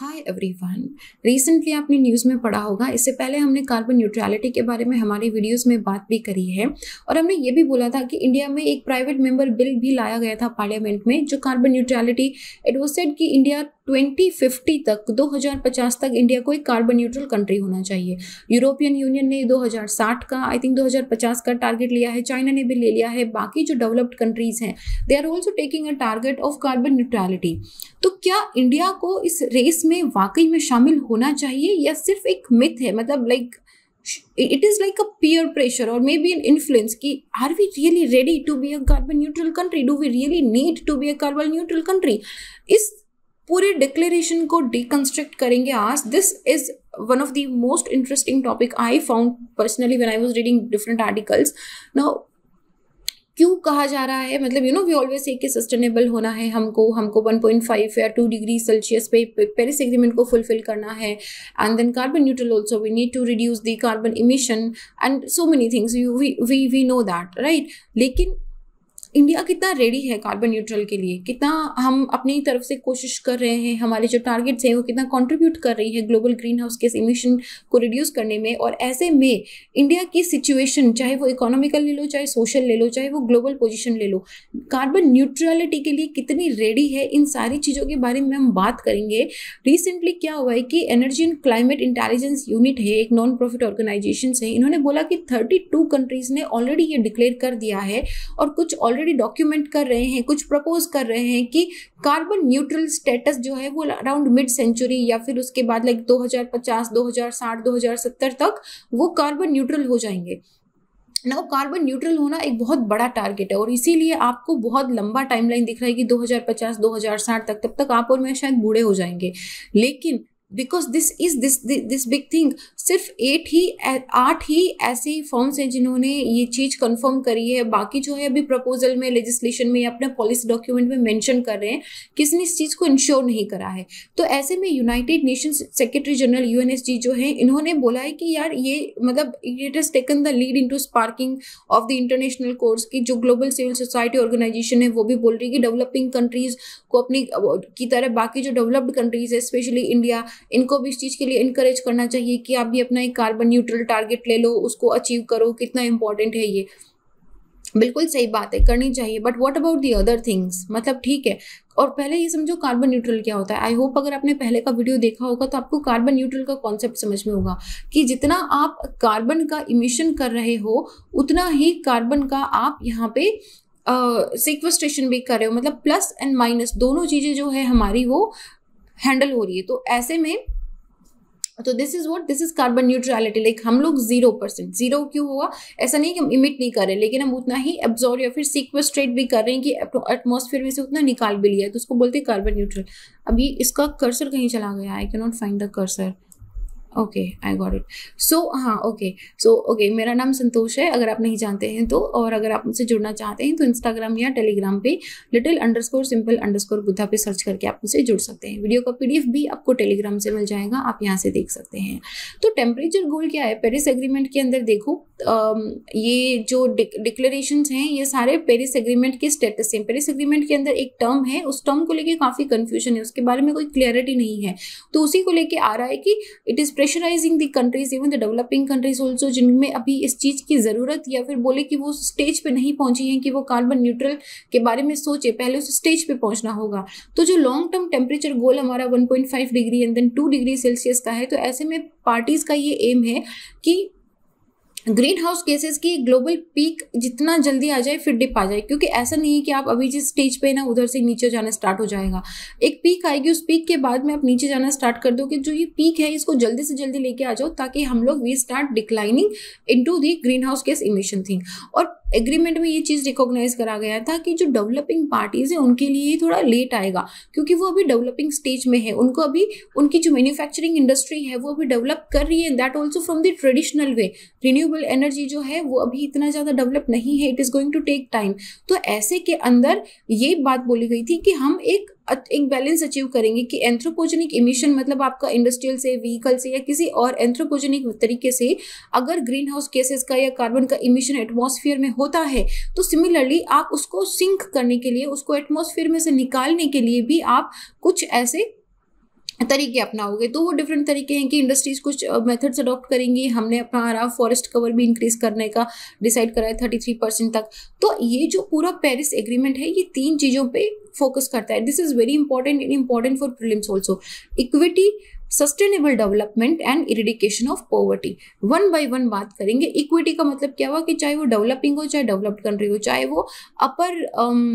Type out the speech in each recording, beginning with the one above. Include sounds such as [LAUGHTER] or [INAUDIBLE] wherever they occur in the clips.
हाय everyone recently आपने news में पढ़ा होगा इससे पहले हमने कार्बन न्यूट्रलिटी के बारे में हमारी वीडियोस में बात भी करी है और हमने ये भी बोला था कि इंडिया में एक प्राइवेट मेंबर बिल भी लाया गया था पार्लियामेंट में जो carbon neutrality it was said कि इंडिया 2050 तक 2050 तक इंडिया को एक कार्बन न्यूट्रल कंट्री होना चाहिए यूरोपियन यूनियन ने 2060 का आई थिंक 2050 का टारगेट लिया है चाइना ने भी ले लिया है बाकी जो डेवलप्ड कंट्रीज हैं they are also taking a target of carbon neutrality तो क्या इंडिया को इस रेस इसमें वाकई में शामिल होना चाहिए या सिर्फ एक मिथ है मतलब like it is like a peer pressure और मे बी एन इन्फ्लुएंस कि are we really ready to be a carbon neutral country do we really need to be a carbon neutral country इस पूरे declaration को deconstruct करेंगे आज this is one of the most interesting topic I found personally when I was reading different articles now क्यों कहा जा रहा है मतलब यू नो वी ऑलवेज एक सस्टेनेबल होना है हमको हमको 1.5 या 2 डिग्री सेल्सियस पे पेरिस एग्रीमेंट को फुलफिल करना है and then carbon neutral also we need to reduce the carbon emission and so many things we we know that right लेकिन इंडिया कितना रेडी है कार्बन न्यूट्रल के लिए कितना हम अपनी तरफ से कोशिश कर रहे हैं हमारे जो टारगेट्स हैं वो कितना कंट्रीब्यूट कर रही है ग्लोबल ग्रीन हाउस के इमिशन को रिड्यूस करने में और ऐसे में इंडिया की सिचुएशन चाहे वो इकोनॉमिकल ले लो चाहे सोशल ले लो चाहे वो ग्लोबल पोजिशन ले लो कार्बन न्यूट्रलिटी के लिए कितनी रेडी है इन सारी चीज़ों के बारे में हम बात करेंगे रिसेंटली क्या हुआ है कि energy and climate intelligence unit है एक नॉन प्रॉफिट ऑर्गेनाइजेशन है इन्होंने बोला कि थर्टी कंट्रीज़ ने ऑलरेडी ये डिक्लेयर कर दिया है और कुछ ऑलरेडी ऑलरेडी डॉक्यूमेंट कर रहे हैं कुछ प्रपोज कर रहे हैं कि कार्बन न्यूट्रल स्टेटस जो है वो अराउंड मिड सेंचुरी या फिर उसके बाद लाइक 2050, 2060, 2070 तक वो कार्बन न्यूट्रल हो जाएंगे ना कार्बन न्यूट्रल होना एक बहुत बड़ा टारगेट है और इसीलिए आपको बहुत लंबा टाइमलाइन दिख रहा है कि 2050 2060 तक तब तक आप और मैं शायद बूढ़े हो जाएंगे लेकिन because this is this this big thing सिर्फ एट ही आठ ही ऐसे फॉर्म्स हैं जिन्होंने ये चीज़ कंफर्म करी है बाकी जो है अभी प्रपोजल में लेजिस्लेशन में या अपने पॉलिसी डॉक्यूमेंट में मैंशन कर रहे हैं किसी ने इस चीज़ को इंश्योर नहीं करा है तो ऐसे में United Nation secretary general U N S G जो है इन्होंने बोला है कि यार ये मतलब it is taken the lead in to sparking of the international course की जो ग्लोबल सिविल सोसाइटी ऑर्गेनाइजेशन है वो भी बोल रही है कि डेवलपिंग कंट्रीज़ को अपनी की तरह बाकी जो डेवलप्ड कंट्रीज़ है स्पेशली इंडिया इनको भी इस चीज़ के लिए इनक्रेज करना चाहिए कि आप भी अपना एक कार्बन न्यूट्रल टारगेट ले लो उसको अचीव करो कितना इंपॉर्टेंट है ये बिल्कुल सही बात है करनी चाहिए but what about the other things मतलब ठीक है और पहले ये समझो कार्बन न्यूट्रल क्या होता है आई होप अगर आपने पहले का वीडियो देखा होगा तो आपको कार्बन न्यूट्रल का कॉन्सेप्ट समझ में होगा कि जितना आप कार्बन का इमिशन कर रहे हो उतना ही कार्बन का आप यहाँ पे सिक्वेस्ट्रेशन भी कर रहे हो मतलब प्लस एंड माइनस दोनों चीज़ें जो है हमारी वो हैंडल हो रही है तो ऐसे में तो this is what this is carbon neutrality like हम लोग जीरो परसेंट जीरो क्यों हुआ ऐसा नहीं कि हम इमिट नहीं कर रहे लेकिन हम उतना ही एब्जॉर्व या फिर सिक्वेस्ट्रेट भी कर रहे हैं कि एटमोसफेयर में से उतना निकाल भी लिया है तो उसको बोलते हैं कार्बन न्यूट्रल अभी इसका कर्सर कहीं चला गया I can not find the cursor okay I got it so हाँ ओके सो ओके मेरा नाम संतोष है अगर आप नहीं जानते हैं तो और अगर आप मुझसे जुड़ना चाहते हैं तो इंस्टाग्राम या टेलीग्राम पे little underscore simple underscore Buddha पे सर्च करके आप मुझसे जुड़ सकते हैं वीडियो का पीडीएफ भी आपको टेलीग्राम से मिल जाएगा आप यहाँ से देख सकते हैं तो टेम्परेचर गोल क्या है पेरिस एग्रीमेंट के अंदर देखो ये जो डिक्लेरेशन हैं ये सारे पेरिस एग्रीमेंट के स्टेटस हैं पेरिस एग्रीमेंट के अंदर एक टर्म है उस टर्म को लेकर काफ़ी कन्फ्यूजन है उसके बारे में कोई क्लियरिटी नहीं है तो उसी को लेकर आ रहा है कि it is pressurising the countries even the developing countries also जिनमें अभी इस चीज़ की ज़रूरत या फिर बोले कि वो स्टेज पे नहीं पहुंची हैं कि वो कार्बन न्यूट्रल के बारे में सोचे पहले उस स्टेज पे पहुंचना होगा तो जो लॉन्ग टर्म टेम्परेचर गोल हमारा 1.5 degree and then 2 degree Celsius का है तो ऐसे में पार्टीज़ का ये एम है कि ग्रीन हाउस केसेस की ग्लोबल पीक जितना जल्दी आ जाए फिर डिप आ जाए क्योंकि ऐसा नहीं है कि आप अभी जिस स्टेज पे ना उधर से नीचे जाना स्टार्ट हो जाएगा एक पीक आएगी उस पीक के बाद में आप नीचे जाना स्टार्ट कर दो कि जो ये पीक है इसको जल्दी से जल्दी लेके आ जाओ ताकि हम लोग we start declining in to the greenhouse gas emission thing और एग्रीमेंट में ये चीज़ रिकॉग्नाइज करा गया था कि जो डेवलपिंग पार्टीज़ हैं उनके लिए ही थोड़ा लेट आएगा क्योंकि वो अभी डेवलपिंग स्टेज में है उनको अभी उनकी जो मैन्युफैक्चरिंग इंडस्ट्री है वो अभी डेवलप कर रही है that also from the traditional way renewable energy जो है वो अभी इतना ज़्यादा डेवलप नहीं है it is going to take time तो ऐसे के अंदर ये बात बोली गई थी कि हम एक एक बैलेंस अचीव करेंगे कि एंथ्रोपोजेनिक इमिशन मतलब आपका इंडस्ट्रियल से व्हीकल से या किसी और एंथ्रोपोजेनिक तरीके से अगर ग्रीन हाउस केसेस का या कार्बन का इमिशन एटमॉस्फेयर में होता है तो सिमिलरली आप उसको सिंक करने के लिए उसको एटमॉस्फेयर में से निकालने के लिए भी आप कुछ ऐसे तरीके अपनाओगे तो वो डिफरेंट तरीके हैं कि इंडस्ट्रीज कुछ मेथड्स अडॉप्ट करेंगी हमने अपना हमारा फॉरेस्ट कवर भी इंक्रीज करने का डिसाइड करा है थर्टी थ्री परसेंट तक तो ये जो पूरा पेरिस एग्रीमेंट है ये तीन चीज़ों पे फोकस करता है this is very important and important for prelims also equity sustainable development and eradication of poverty one by one बात करेंगे इक्विटी का मतलब क्या हुआ कि चाहे वो डेवलपिंग हो चाहे डेवलप्ड कंट्री हो चाहे वो अपर um,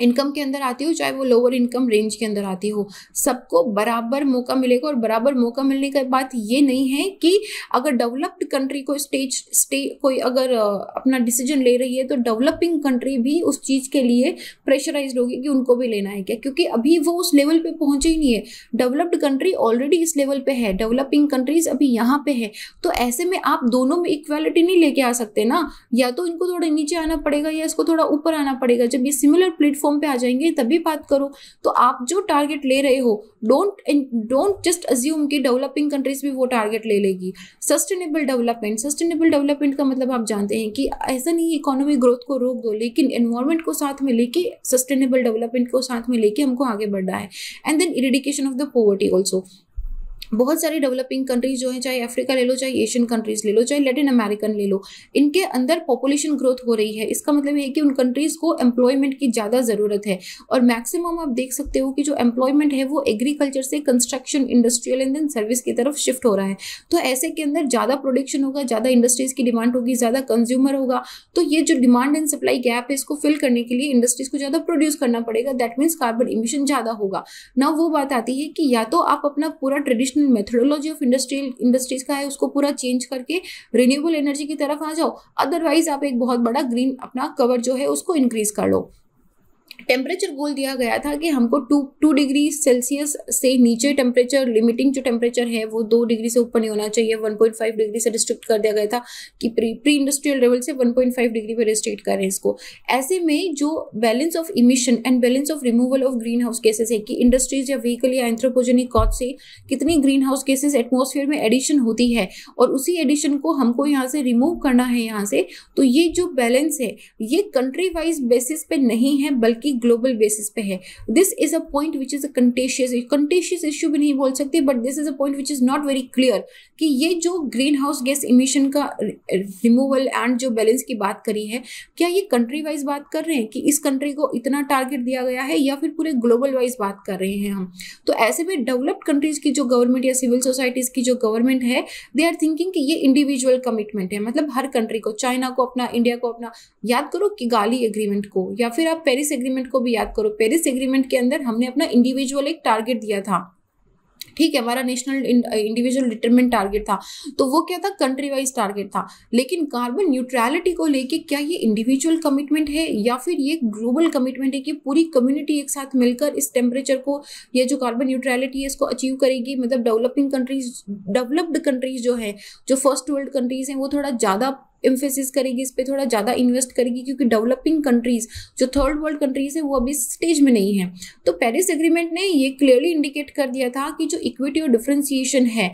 इनकम के अंदर आती हो चाहे वो लोअर इनकम रेंज के अंदर आती हो सबको बराबर मौका मिलेगा और बराबर मौका मिलने का बात ये नहीं है कि अगर डेवलप्ड कंट्री को स्टेज स्टे कोई अगर अपना डिसीजन ले रही है तो डेवलपिंग कंट्री भी उस चीज़ के लिए प्रेशराइज होगी कि उनको भी लेना है क्या क्योंकि अभी वो उस लेवल पर पहुँचे ही नहीं है डेवलप्ड कंट्री ऑलरेडी इस लेवल पर है डेवलपिंग कंट्रीज अभी यहाँ पे है तो ऐसे में आप दोनों में इक्वालिटी नहीं लेके आ सकते ना या तो इनको थोड़ा नीचे आना पड़ेगा या इसको थोड़ा ऊपर आना पड़ेगा जब ये सिमिलर प्लेटफॉर्म फॉर्म पे आ जाएंगे तभी बात करो तो आप जो टारगेट ले रहे हो डोंट डोंट जस्ट अज्यूम कि डेवलपिंग कंट्रीज भी वो टारगेट ले लेगी सस्टेनेबल डेवलपमेंट सस्टेनेबल डेवलपमेंट का मतलब आप जानते हैं कि ऐसा नहीं इकोनॉमिक ग्रोथ को रोक दो लेकिन एनवायरमेंट को साथ में लेके सस्टेनेबल डेवलपमेंट को साथ में लेके हमको आगे बढ़ना है and then eradication of the poverty also बहुत सारी डेवलपिंग कंट्रीज जो है चाहे अफ्रीका ले लो चाहे एशियन कंट्रीज ले लो चाहे लेटिन अमेरिकन ले लो इनके अंदर पॉपुलेशन ग्रोथ हो रही है इसका मतलब ये कि उन कंट्रीज़ को एम्प्लॉयमेंट की ज़्यादा ज़रूरत है और मैक्सिमम आप देख सकते हो कि जो एम्प्लॉयमेंट है वो एग्रीकल्चर से construction industrial and then service की तरफ शिफ्ट हो रहा है तो ऐसे के अंदर ज़्यादा प्रोडक्शन होगा ज़्यादा इंडस्ट्रीज़ की डिमांड होगी ज़्यादा कंज्यूमर होगा तो ये जो डिमांड एंड सप्लाई गैप है इसको फिल करने के लिए इंडस्ट्रीज़ को ज़्यादा प्रोड्यूस करना पड़ेगा दैट मीन्स कार्बन इमिशन ज़्यादा होगा ना वो बात आती है कि या तो आप अपना पूरा traditional traditional methodology of industrial industries का है उसको पूरा चेंज करके रिन्यूएबल एनर्जी की तरफ आ जाओ अदरवाइज आप एक बहुत बड़ा ग्रीन अपना कवर जो है उसको इंक्रीज कर लो टेम्परेचर गोल दिया गया था कि हमको टू टू डिग्री सेल्सियस से नीचे टेम्परेचर लिमिटिंग जो टेम्परेचर है वो दो डिग्री से ऊपर नहीं होना चाहिए 1.5 डिग्री से रिस्ट्रिक्ट कर दिया गया था कि प्री प्री इंडस्ट्रियल लेवल से 1.5 डिग्री पर रिस्ट्रिक्ट करें इसको ऐसे में जो balance of emission and balance of removal of greenhouse gases है कि इंडस्ट्रीज या व्हीकल या एंथ्रोपोजेनिक कॉज से कितनी ग्रीन हाउस गेसेस एटमोसफियर में एडिशन होती है और उसी एडिशन को हमको यहाँ से रिमूव करना है यहाँ से तो ये जो बैलेंस है ये कंट्री वाइज बेसिस पे नहीं है बल्कि ही ग्लोबल बेसिस पे है this is a point which is a contentious contentious issue भी नहीं बोल सकती but this is a point which is not very clear कि ये जो ग्रीन हाउस गैस इमिशन का रिमूवल एंड जो बैलेंस की बात करी है क्या ये कंट्री वाइज बात कर रहे हैं कि इस कंट्री को इतना टारगेट दिया गया है या फिर पूरे ग्लोबल वाइज बात कर रहे हैं हम तो ऐसे में डेवलप्ड कंट्रीज की जो गवर्नमेंट या सिविल सोसाइटीज की जो गवर्नमेंट है दे आर थिंकिंग कि ये इंडिविजुअल कमिटमेंट है मतलब हर कंट्री को चाइना को अपना इंडिया को अपना याद करो कि गाली एग्रीमेंट को या फिर आप पेरिस एग्रीमेंट एग्रीमेंट को भी याद करो पेरिस एग्रीमेंट के अंदर हमने अपना इंडिविजुअल एक टारगेट दिया था ठीक है हमारा नेशनल इंडिविजुअल डिटरमेंट टारगेट था तो वो क्या था कंट्री वाइज टारगेट था लेकिन कार्बन न्यूट्रलिटी को लेके क्या ये इंडिविजुअल कमिटमेंट है या फिर ये ग्लोबल कमिटमेंट है कि पूरी कम्युनिटी एक साथ मिलकर इस टेम्परेचर को ये जो कार्बन न्यूट्रलिटी है इसको अचीव करेगी मतलब डेवलपिंग कंट्रीज डेवलप्ड कंट्रीज जो है जो फर्स्ट वर्ल्ड कंट्रीज हैं वो थोड़ा ज़्यादा इम्फेसिस करेगी इस पर थोड़ा ज़्यादा इन्वेस्ट करेगी क्योंकि डेवलपिंग कंट्रीज़ जो थर्ड वर्ल्ड कंट्रीज़ है वो अभी स्टेज में नहीं है तो पेरिस एग्रीमेंट ने ये क्लियरली इंडिकेट कर दिया था कि जो इक्विटी और डिफ्रेंसिएशन है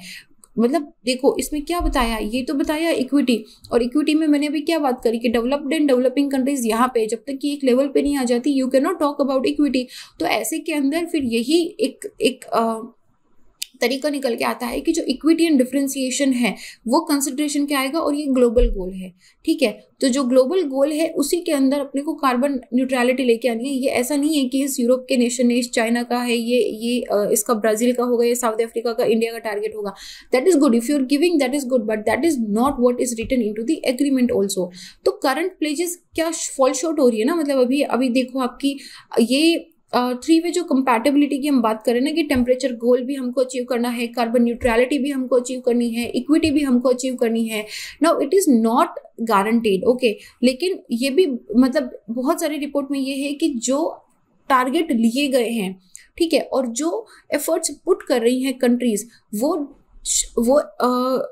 मतलब देखो इसमें क्या बताया ये तो बताया इक्विटी और इक्विटी में मैंने अभी क्या बात करी कि डेवलप्ड एंड डेवलपिंग कंट्रीज यहाँ पे जब तक कि एक लेवल पे नहीं आ जाती you can not talk about equity तो ऐसे के अंदर फिर यही एक एक आ, तरीका निकल के आता है कि जो इक्विटी एंड डिफ्रेंसिएशन है वो कंसिड्रेशन क्या आएगा और ये ग्लोबल गोल है ठीक है तो जो ग्लोबल गोल है उसी के अंदर अपने को कार्बन न्यूट्रलिटी लेके आनी है ये ऐसा नहीं है कि इस यूरोप के नेशन ने इस चाइना का है ये ये इसका ब्राज़ील का होगा ये साउथ अफ्रीका का इंडिया का टारगेट होगा that is good if you are giving that is good but that is not what is written in to the agreement also तो करंट प्लेजेस क्या फॉल शॉर्ट हो रही है ना मतलब अभी अभी देखो आपकी ये थ्री वे जो कंपैटिबिलिटी की हम बात करें ना कि टेम्परेचर गोल भी हमको अचीव करना है कार्बन न्यूट्रलिटी भी हमको अचीव करनी है इक्विटी भी हमको अचीव करनी है now it is not guaranteed okay लेकिन ये भी मतलब बहुत सारी रिपोर्ट में ये है कि जो टारगेट लिए गए हैं ठीक है और जो एफर्ट्स पुट कर रही हैं कंट्रीज वो वो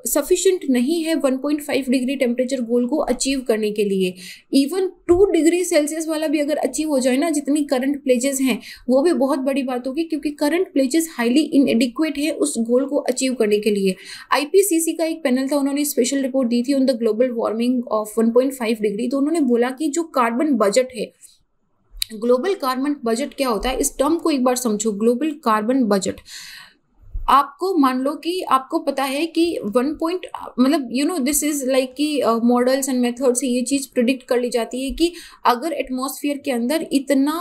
सफिशिएंट uh, नहीं है 1.5 डिग्री टेम्परेचर गोल को अचीव करने के लिए इवन टू डिग्री सेल्सियस वाला भी अगर अचीव हो जाए ना जितनी करंट प्लेजेस हैं वो भी बहुत बड़ी बात होगी क्योंकि करंट प्लेजेस हाईली इनएडिक्वेट है उस गोल को अचीव करने के लिए आईपीसीसी का एक पैनल था उन्होंने स्पेशल रिपोर्ट दी थी on the global warming of one degree तो उन्होंने बोला कि जो कार्बन बजट है ग्लोबल कार्बन बजट क्या होता है इस टर्म को एक बार समझो ग्लोबल कार्बन बजट आपको मान लो कि आपको पता है कि वन पॉइंट मतलब you know this is like कि मॉडल्स एंड मेथड से ये चीज़ प्रिडिक्ट कर ली जाती है कि अगर एटमॉस्फेयर के अंदर इतना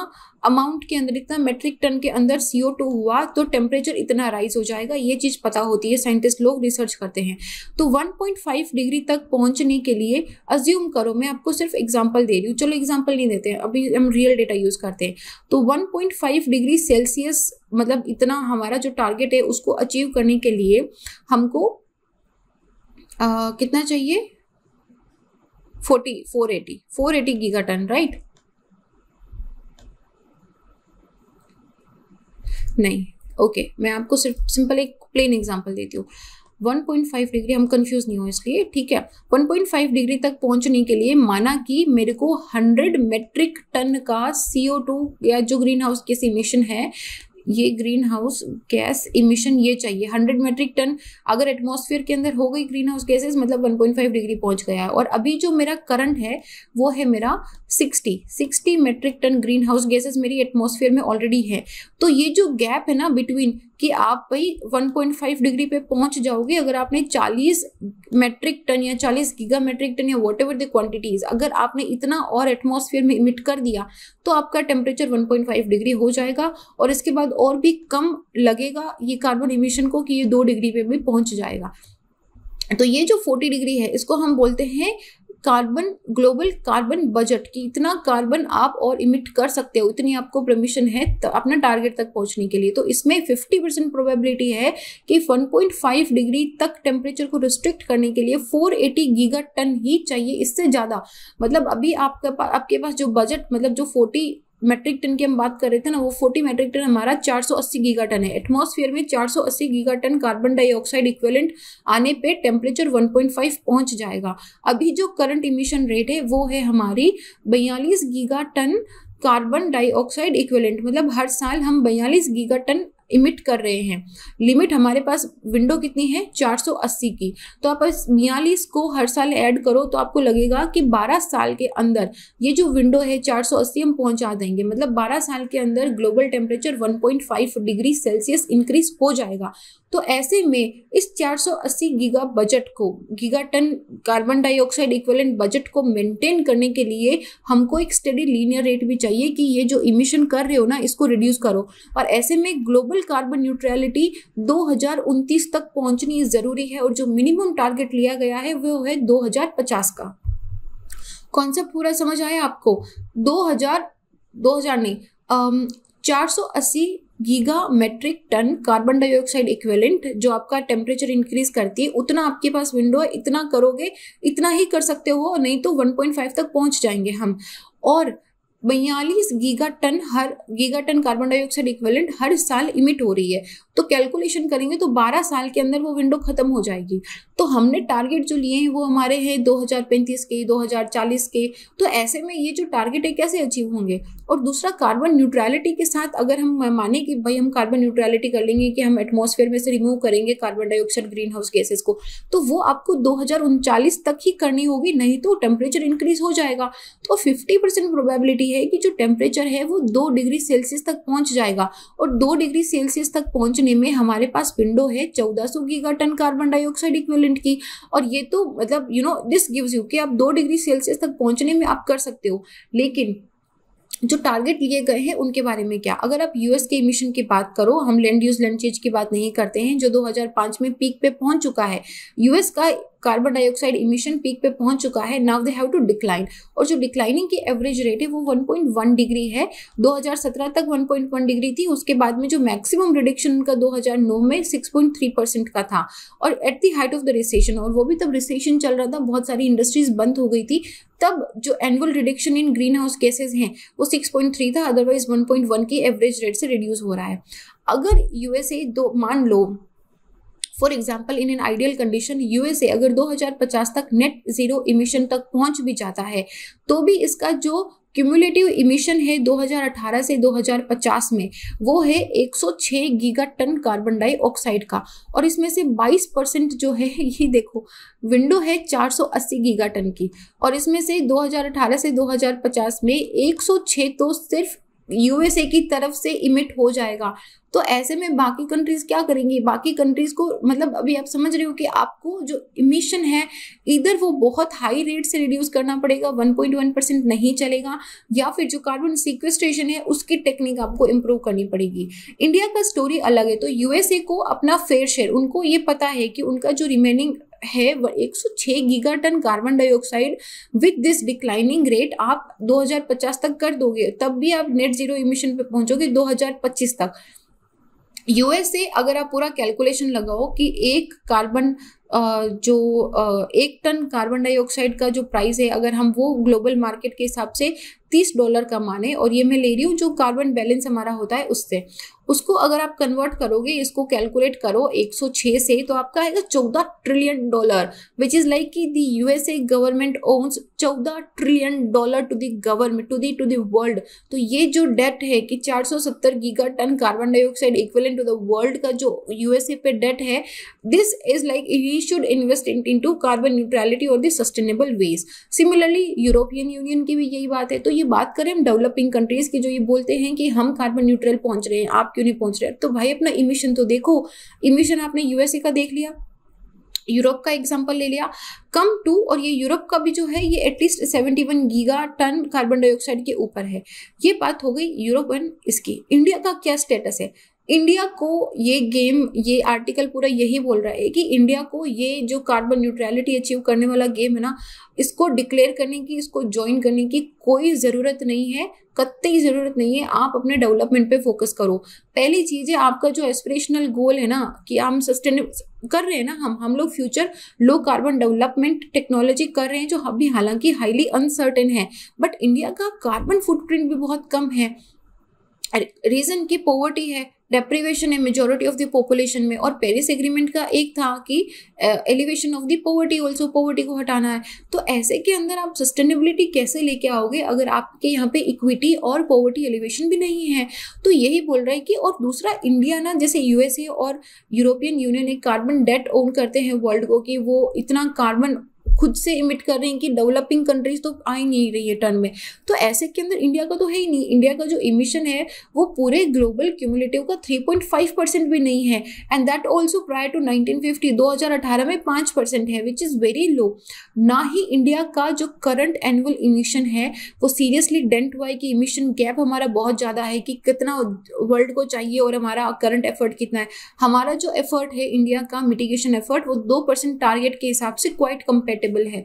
अमाउंट के अंदर इतना मेट्रिक टन के अंदर सी हुआ तो टेम्परेचर इतना राइज हो जाएगा ये चीज़ पता होती है साइंटिस्ट लोग रिसर्च करते हैं तो 1.5 डिग्री तक पहुंचने के लिए अज्यूम करो मैं आपको सिर्फ एग्जाम्पल दे रही हूँ चलो एग्जाम्पल नहीं देते हैं अभी हम रियल डेटा यूज़ करते हैं तो फाइव डिग्री सेल्सियस मतलब इतना हमारा जो टारगेट है उसको अचीव करने के लिए हमको आ, कितना चाहिए forty four eighty four eighty giga ton right नहीं ओके okay, मैं आपको सिर्फ सिंपल एक प्लेन एग्जांपल देती हूँ 1.5 डिग्री हम कंफ्यूज नहीं हो इसलिए ठीक है 1.5 डिग्री तक पहुंचने के लिए माना कि मेरे को 100 मेट्रिक टन का सी या जो ग्रीन हाउस गैस सीमेशन है ये ग्रीन हाउस गैस इमिशन ये चाहिए हंड्रेड मेट्रिक टन अगर एटमोसफियर के अंदर हो गई ग्रीन हाउस गैसेज मतलब वन पॉइंट फाइव डिग्री पहुंच गया है और अभी जो मेरा करंट है वो है मेरा sixty sixty metric ton greenhouse gases मेरी एटमोसफियर में ऑलरेडी है तो ये जो गैप है ना बिटवीन कि आप भाई 1.5 डिग्री पे पहुंच जाओगे अगर आपने 40 मेट्रिक टन या 40 गीगा मेट्रिक टन या वॉट एवर द क्वान्टिटीज अगर आपने इतना और एटमोसफियर में इमिट कर दिया तो आपका टेम्परेचर 1.5 डिग्री हो जाएगा और इसके बाद और भी कम लगेगा ये कार्बन इमिशन को कि ये दो डिग्री पे भी पहुंच जाएगा तो ये जो 40 डिग्री है इसको हम बोलते हैं कार्बन ग्लोबल कार्बन बजट कि इतना कार्बन आप और इमिट कर सकते हो इतनी आपको परमिशन है तो अपना टारगेट तक पहुंचने के लिए तो इसमें 50 परसेंट प्रोबेबिलिटी है कि 1.5 डिग्री तक टेम्परेचर को रिस्ट्रिक्ट करने के लिए 480 गीगा टन ही चाहिए इससे ज़्यादा मतलब अभी आपके पास आपके पास जो बजट मतलब जो फोर्टी मेट्रिक टन की हम बात कर रहे थे ना वो फोर्टी मेट्रिक टन हमारा चार सौ अस्सी गीगा टन है एटमोसफियर में चार सौ अस्सी giga ton carbon dioxide equivalent आने पे टेम्परेचर वन पॉइंट फाइव पहुंच जाएगा अभी जो करंट इमिशन रेट है वो है हमारी बयालीस giga ton carbon dioxide equivalent मतलब हर साल हम बयालीस गीगा टन इमिट कर रहे हैं लिमिट हमारे पास विंडो कितनी है 480 की तो आप इस बयालीस को हर साल ऐड करो तो आपको लगेगा कि 12 साल के अंदर ये जो विंडो है 480 हम पहुंचा देंगे मतलब 12 साल के अंदर global temperature 1.5 degree Celsius increase हो जाएगा तो ऐसे में इस 480 गीगा बजट को giga ton carbon dioxide equivalent budget को मेंटेन करने के लिए हमको एक स्टडी लीनियर रेट भी चाहिए कि ये जो इमिशन कर रहे हो ना इसको रिड्यूस करो और ऐसे में ग्लोबल कार्बन न्यूट्रलिटी दो तक पहुंचनी ज़रूरी है और जो मिनिमम टारगेट लिया गया है वो है दो का कॉन्सेप्ट पूरा समझ आया आपको 2000 2000 नहीं चार सौ अस्सी giga metric ton carbon dioxide equivalent जो आपका टेम्परेचर इंक्रीज करती है उतना आपके पास विंडो है इतना करोगे इतना ही कर सकते हो नहीं तो 1.5 तक पहुंच जाएंगे हम और बयालीस गीगा टन हर giga ton carbon dioxide equivalent हर साल इमिट हो रही है तो कैलकुलेशन करेंगे तो 12 साल के अंदर वो विंडो ख़त्म हो जाएगी तो हमने टारगेट जो लिए हैं वो हमारे हैं 2035 के 2040 के तो ऐसे में ये जो टारगेट है कैसे अचीव होंगे और दूसरा कार्बन न्यूट्रलिटी के साथ अगर हम माने कि भाई हम कार्बन न्यूट्रलिटी कर लेंगे कि हम एटमोसफेयर में से रिमूव करेंगे carbon dioxide greenhouse gases को तो वो आपको दो तक ही करनी होगी नहीं तो टेम्परेचर इंक्रीज हो जाएगा तो फिफ्टी परसेंट प्रोबेबिलिटी है कि जो टेम्परेचर है वो दो डिग्री सेल्सियस तक पहुँच जाएगा और दो डिग्री सेल्सियस तक पहुँचने महीने में हमारे पास विंडो है चौदह सौ giga ton carbon dioxide equivalent की और ये तो मतलब you know this gives you कि आप दो डिग्री सेल्सियस तक पहुंचने में आप कर सकते हो लेकिन जो टारगेट लिए गए हैं उनके बारे में क्या अगर आप यूएस के इमिशन की बात करो हम लैंड यूज लैंड चेंज की बात नहीं करते हैं जो 2005 में पीक पे पहुंच चुका है यूएस का कार्बन डाइऑक्साइड इमिशन पीक पे पहुंच चुका है now they have to decline और जो डिक्लाइनिंग की एवरेज रेट है वो 1.1 डिग्री है 2017 तक 1.1 डिग्री थी उसके बाद में जो मैक्सिमम रिडक्शन उनका 2009 में 6.3 परसेंट का था और at the height of the recession और वो भी तब रिसेशन चल रहा था बहुत सारी इंडस्ट्रीज बंद हो गई थी तब जो annual reduction in greenhouse gases हैं वो 6.3 था अदरवाइज 1.1 की एवरेज रेट से रिड्यूस हो रहा है अगर यूएसए दो मान लो for example in an ideal condition USA अगर 2050 तक नेट जीरो इमिशन तक पहुंच भी जाता है तो भी इसका जो क्यूमुलेटिव इमिशन है 2018 से 2050 में वो है 106 गीगा टन कार्बन डाइऑक्साइड का और इसमें से 22 परसेंट जो है [LAUGHS] ये देखो विंडो है 480 गीगा टन की और इसमें से 2018 से 2050 में 106 तो सिर्फ यूएसए की तरफ से इमिट हो जाएगा तो ऐसे में बाकी कंट्रीज क्या करेंगी बाकी कंट्रीज को मतलब अभी आप समझ रहे हो कि आपको जो इमिशन है इधर वो बहुत हाई रेट से रिड्यूस करना पड़ेगा 1.1 परसेंट नहीं चलेगा या फिर जो कार्बन सिक्वेस्ट्रेशन है उसकी टेक्निक आपको इम्प्रूव करनी पड़ेगी इंडिया का स्टोरी अलग है तो यूएसए को अपना फेयर शेयर उनको ये पता है कि उनका जो रिमेनिंग है वह 106 giga ton carbon dioxide with this declining rate आप 2050 तक कर दोगे तब भी आप नेट जीरो इमिशन पे पहुंचोगे 2025 तक यूएसए अगर आप पूरा कैलकुलेशन लगाओ कि एक कार्बन जो एक टन कार्बन डाइऑक्साइड का जो प्राइस है अगर हम वो ग्लोबल मार्केट के हिसाब से तीस डॉलर का माने और ये मैं ले रही हूँ जो कार्बन बैलेंस हमारा होता है उससे उसको अगर आप कन्वर्ट करोगे इसको कैलकुलेट करो 106 से तो आपका आएगा 14 trillion dollar which is like कि the USA government owns 14 trillion dollar to the government to the to the world तो ये जो डेट है कि 470 giga ton carbon dioxide equivalent to the world का जो यूएसए पे डेट है this is like you should invest into carbon neutrality और the sustainable ways similarly European Union की भी यही बात है तो ये की बात करें हम डेवलपिंग कंट्रीज की जो ये बोलते हैं कि हम कार्बन न्यूट्रल पहुंच रहे हैं आप क्यों नहीं पहुंच रहे तो भाई अपना इमिशन तो देखो इमिशन आपने यूएसए का देख लिया यूरोप का एग्जाम्पल ले लिया कम टू और ये यूरोप का भी जो है ये at least seventy one giga ton carbon dioxide के ऊपर है ये बात हो गई यूरोप एंड इसकी इंडिया का क्या स्टेटस है इंडिया को ये गेम ये आर्टिकल पूरा यही बोल रहा है कि इंडिया को ये जो कार्बन न्यूट्रैलिटी अचीव करने वाला गेम है ना इसको डिक्लेयर करने की इसको ज्वाइन करने की कोई ज़रूरत नहीं है कतई ज़रूरत नहीं है आप अपने डेवलपमेंट पे फोकस करो पहली चीज़ है आपका जो एस्पिरेशनल गोल है ना कि हम सस्टेनेबल कर रहे हैं ना हम हम लोग future low carbon development technology कर रहे हैं जो अभी हालांकि हाईली अनसर्टेन है बट इंडिया का कार्बन फुटप्रिंट भी बहुत कम है रीज़न की पॉवर्टी है डेप्रीवेशन है मेजोरिटी ऑफ द पॉपुलेशन में और पेरिस एग्रीमेंट का एक था कि alleviation of the poverty also poverty को हटाना है तो ऐसे के अंदर आप सस्टेनेबिलिटी कैसे लेके आओगे अगर आपके यहाँ पे इक्विटी और पॉवर्टी एलिवेशन भी नहीं है तो यही बोल रहा है कि और दूसरा इंडिया ना जैसे यूएसए और यूरोपियन यूनियन एक कार्बन डेट ओन करते हैं वर्ल्ड को कि वो इतना कार्बन खुद से इमिट कर रही हैं कि डेवलपिंग कंट्रीज तो आ ही नहीं रही है टर्न में तो ऐसे के अंदर इंडिया का तो है ही नहीं इंडिया का जो इमिशन है वो पूरे ग्लोबल क्यूमुलेटिव का थ्री पॉइंट फाइव परसेंट भी नहीं है and that also prior to nineteen fifty दो हजार अठारह में पाँच परसेंट है विच इज़ वेरी लो ना ही इंडिया का जो करंट एनुअल इमिशन है वो सीरियसली डेंट हुआ है कि इमिशन गैप हमारा बहुत ज़्यादा है कि कितना वर्ल्ड को चाहिए और हमारा करंट एफर्ट कितना है हमारा जो एफर्ट है इंडिया का मिटिगेशन एफर्ट वो दो परसेंट टारगेट के हिसाब से क्वाइट कंपेटिव कंफर्टेबल है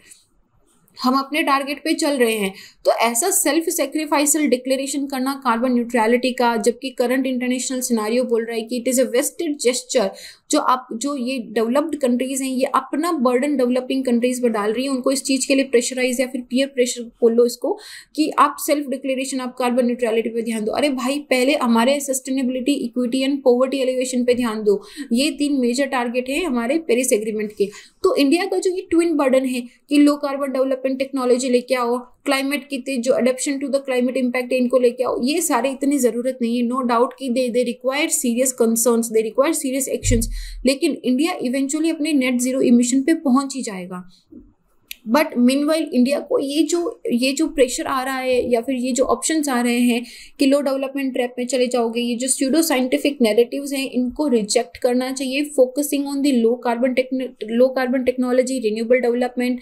हम अपने टारगेट पे चल रहे हैं तो ऐसा सेल्फ सेक्रीफाइसल डिक्लेरेशन करना कार्बन न्यूट्रलिटी का जबकि करंट इंटरनेशनल सिनारियो बोल रहा है कि it is a wasted gesture जो आप जो ये डेवलप्ड कंट्रीज़ हैं ये अपना बर्डन डेवलपिंग कंट्रीज़ पर डाल रही हैं उनको इस चीज़ के लिए प्रेशराइज या फिर पीयर प्रेशर बोल लो इसको कि आप सेल्फ डिक्लेरेशन आप कार्बन न्यूट्रलिटी पर ध्यान दो अरे भाई पहले हमारे sustainability equity and poverty alleviation पर ध्यान दो ये तीन मेजर टारगेट हैं हमारे पेरिस एग्रीमेंट के तो इंडिया का जो ये ट्विन बर्डन है कि लो कार्बन डेवलपमेंट टेक्नोलॉजी लेके आओ क्लाइमेट की जो adaptation to the climate impact इनको लेके आओ ये सारे इतनी ज़रूरत नहीं है नो डाउट कि they they require serious concerns they require serious actions लेकिन इंडिया इवेंचुअली अपने नेट जीरो इमिशन पे पहुंच ही जाएगा बट मिन इंडिया को ये जो ये जो प्रेशर आ रहा है या फिर ये जो ऑप्शंस आ रहे हैं कि लो डेवलपमेंट ट्रैप में चले जाओगे ये जो स्टूडो साइंटिफिक नेगेटिव हैं इनको रिजेक्ट करना चाहिए focusing on the low carbon low carbon technology renewable development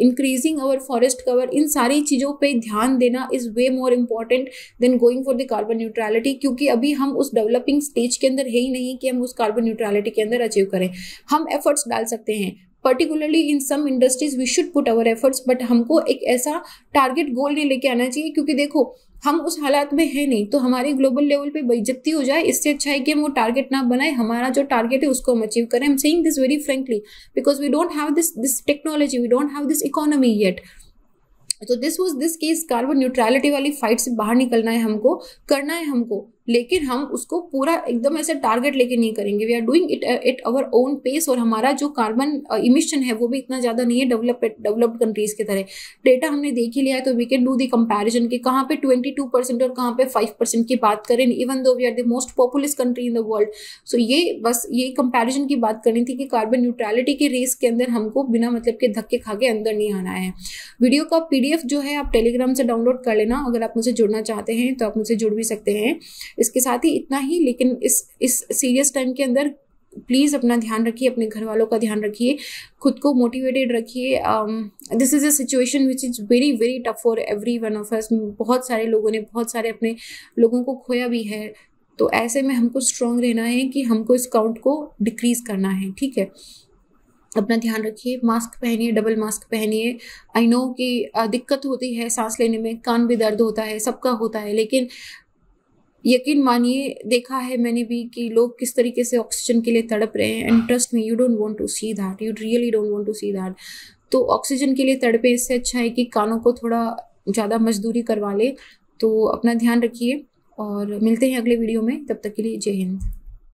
increasing our forest cover इन सारी चीज़ों पर ध्यान देना is way more important than going for the carbon neutrality क्योंकि अभी हम उस डेवलपिंग स्टेज के अंदर है ही नहीं कि हम उस कार्बन न्यूट्रलिटी के अंदर अचीव करें हम एफर्ट्स डाल सकते हैं particularly in some industries we should put our efforts but हमको एक ऐसा टारगेट गोल नहीं लेके आना चाहिए क्योंकि देखो हम उस हालात में है नहीं तो हमारे ग्लोबल लेवल पे बेइज्जती हो जाए इससे अच्छा है कि हम वो टारगेट ना बनाए हमारा जो टारगेट है उसको हम अचीव करें I am saying this very frankly because we don't have this this technology we don't have this economy yet तो this was this case carbon neutrality वाली फाइट से बाहर निकलना है हमको करना है हमको लेकिन हम उसको पूरा एकदम ऐसे टारगेट लेके नहीं करेंगे we are doing it it our own pace और हमारा जो कार्बन इमिशन uh, है वो भी इतना ज़्यादा नहीं है डेवलप डेवलप्ड कंट्रीज़ की तरह डेटा हमने देख ही लिया है तो we can do the comparison कि कहाँ पे 22 परसेंट और कहाँ पे 5 परसेंट की बात करें even though we are the most populous country in the world so ये बस ये कंपेरिजन की बात करनी थी कि कार्बन न्यूट्रलिटी के रेस के अंदर हमको बिना मतलब के धक्के खा के अंदर नहीं आना है वीडियो का पी जो है आप टेलीग्राम से डाउनलोड कर लेना अगर आप मुझे जुड़ना चाहते हैं तो आप मुझे जुड़ भी सकते हैं इसके साथ ही इतना ही लेकिन इस इस सीरियस टाइम के अंदर प्लीज़ अपना ध्यान रखिए अपने घर वालों का ध्यान रखिए खुद को मोटिवेटेड रखिए this is a situation which is very very tough for every one of us बहुत सारे लोगों ने बहुत सारे अपने लोगों को खोया भी है तो ऐसे में हमको स्ट्रांग रहना है कि हमको इस काउंट को डिक्रीज़ करना है ठीक है अपना ध्यान रखिए मास्क पहनिए डबल मास्क पहनिए आई नो कि दिक्कत होती है सांस लेने में कान भी दर्द होता है सबका होता है लेकिन यकीन मानिए देखा है मैंने भी कि लोग किस तरीके से ऑक्सीजन के लिए तड़प रहे हैं and trust me you don't want to see that you really don't want to see that तो ऑक्सीजन के लिए तड़पे इससे अच्छा है कि कानों को थोड़ा ज़्यादा मजदूरी करवा ले तो अपना ध्यान रखिए और मिलते हैं अगले वीडियो में तब तक के लिए जय हिंद